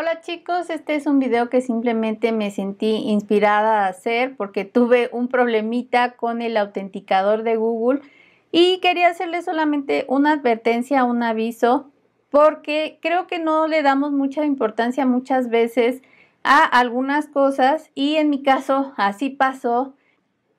Hola chicos, este es un video que simplemente me sentí inspirada a hacer porque tuve un problemita con el autenticador de Google y quería hacerles solamente una advertencia, un aviso, porque creo que no le damos mucha importancia muchas veces a algunas cosas y en mi caso así pasó.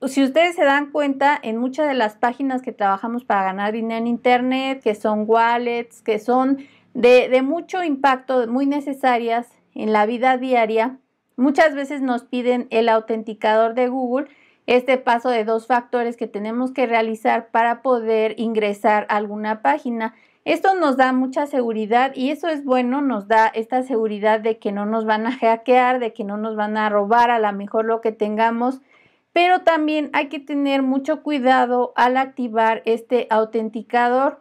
Si ustedes se dan cuenta, en muchas de las páginas que trabajamos para ganar dinero en Internet, que son wallets, que son de, mucho impacto, muy necesarias en la vida diaria. Muchas veces nos piden el autenticador de Google, este paso de dos factores que tenemos que realizar para poder ingresar a alguna página. Esto nos da mucha seguridad y eso es bueno, nos da esta seguridad de que no nos van a hackear, de que no nos van a robar a lo mejor lo que tengamos, pero también hay que tener mucho cuidado al activar este autenticador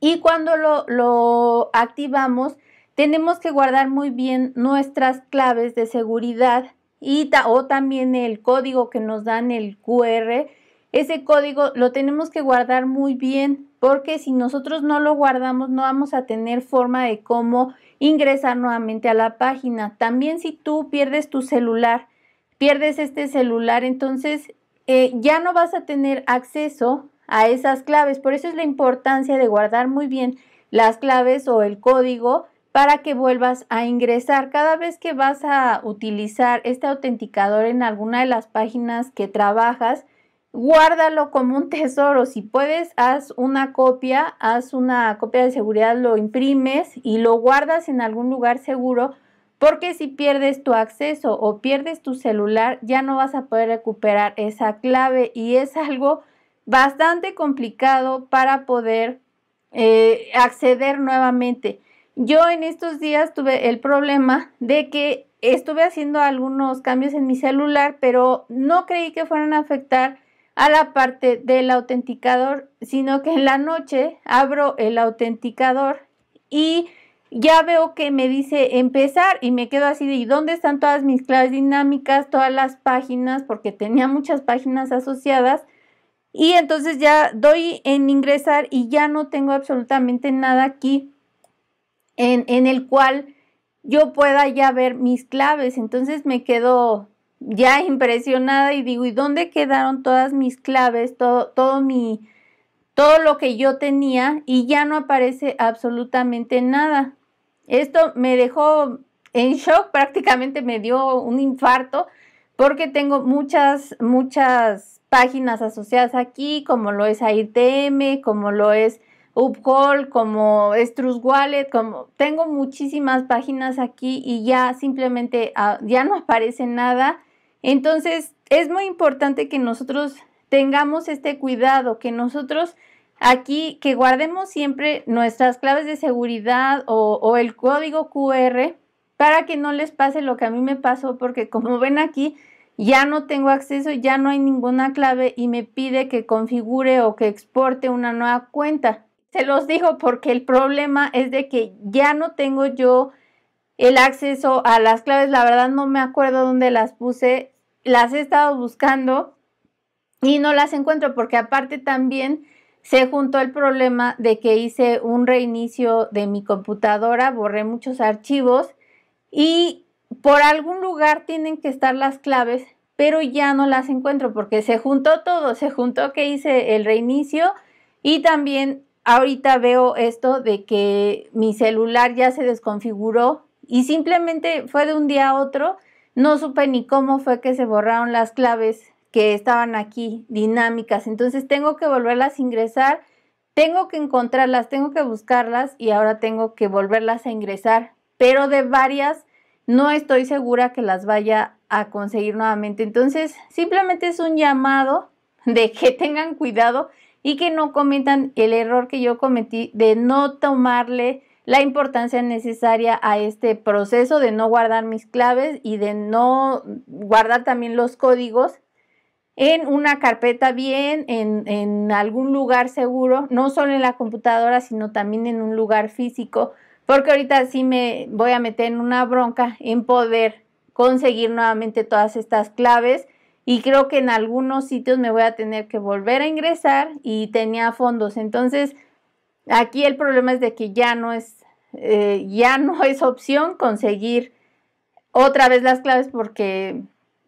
y cuando lo, activamos, tenemos que guardar muy bien nuestras claves de seguridad y o también el código que nos dan el QR. Ese código lo tenemos que guardar muy bien porque si nosotros no lo guardamos no vamos a tener forma de cómo ingresar nuevamente a la página. También si tú pierdes tu celular, pierdes este celular, entonces eh, ya no vas a tener acceso a esas claves. Por eso es la importancia de guardar muy bien las claves o el código para que vuelvas a ingresar. Cada vez que vas a utilizar este autenticador en alguna de las páginas que trabajas, guárdalo como un tesoro. Si puedes, haz una copia, haz una copia de seguridad, lo imprimes y lo guardas en algún lugar seguro, porque si pierdes tu acceso o pierdes tu celular, ya no vas a poder recuperar esa clave y es algo bastante complicado para poder eh, acceder nuevamente. Yo en estos días tuve el problema de que estuve haciendo algunos cambios en mi celular, pero no creí que fueran a afectar a la parte del autenticador, sino que en la noche abro el autenticador y ya veo que me dice empezar y me quedo así de ¿y dónde están todas mis claves dinámicas, todas las páginas? Porque tenía muchas páginas asociadas y entonces ya doy en ingresar y ya no tengo absolutamente nada aquí en, el cual yo pueda ya ver mis claves. Entonces me quedo ya impresionada y digo, ¿y dónde quedaron todas mis claves, todo, todo mi, todo lo que yo tenía? Y ya no aparece absolutamente nada. Esto me dejó en shock, prácticamente me dio un infarto porque tengo muchas, muchas páginas asociadas aquí, como lo es ARTM, como lo es Upcall, como Trust Wallet, como tengo muchísimas páginas aquí y ya simplemente ah, ya no aparece nada. Entonces es muy importante que nosotros tengamos este cuidado, que nosotros aquí, que guardemos siempre nuestras claves de seguridad o el código QR para que no les pase lo que a mí me pasó, porque como ven aquí, ya no tengo acceso, ya no hay ninguna clave y me pide que configure o que exporte una nueva cuenta. Se los digo porque el problema es de que ya no tengo yo el acceso a las claves, la verdad no me acuerdo dónde las puse, las he estado buscando y no las encuentro porque aparte también se juntó el problema de que hice un reinicio de mi computadora, borré muchos archivos y por algún lugar tienen que estar las claves, pero ya no las encuentro porque se juntó todo, se juntó que hice el reinicio y también ahorita veo esto de que mi celular ya se desconfiguró y simplemente fue de un día a otro, no supe ni cómo fue que se borraron las claves que estaban aquí dinámicas, entonces tengo que volverlas a ingresar, tengo que encontrarlas, tengo que buscarlas y ahora tengo que volverlas a ingresar pero de varias no estoy segura que las vaya a conseguir nuevamente. Entonces, simplemente es un llamado de que tengan cuidado y que no cometan el error que yo cometí de no tomarle la importancia necesaria a este proceso, de no guardar mis claves y de no guardar también los códigos en una carpeta bien, en, algún lugar seguro, no solo en la computadora, sino también en un lugar físico porque ahorita sí me voy a meter en una bronca en poder conseguir nuevamente todas estas claves y creo que en algunos sitios me voy a tener que volver a ingresar y tenía fondos. Entonces, aquí el problema es de que ya no es, eh, ya no es opción conseguir otra vez las claves porque,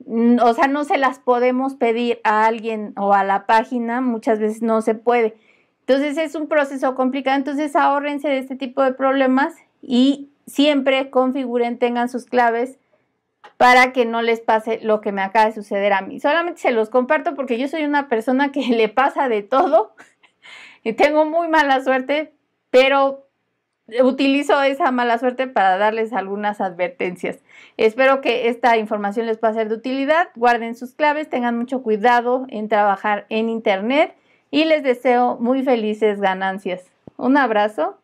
o sea, no se las podemos pedir a alguien o a la página, muchas veces no se puede. Entonces es un proceso complicado, entonces ahórrense de este tipo de problemas y siempre configuren, tengan sus claves para que no les pase lo que me acaba de suceder a mí. Solamente se los comparto porque yo soy una persona que le pasa de todo y tengo muy mala suerte, pero utilizo esa mala suerte para darles algunas advertencias. Espero que esta información les pueda ser de utilidad. Guarden sus claves, tengan mucho cuidado en trabajar en Internet y les deseo muy felices ganancias. Un abrazo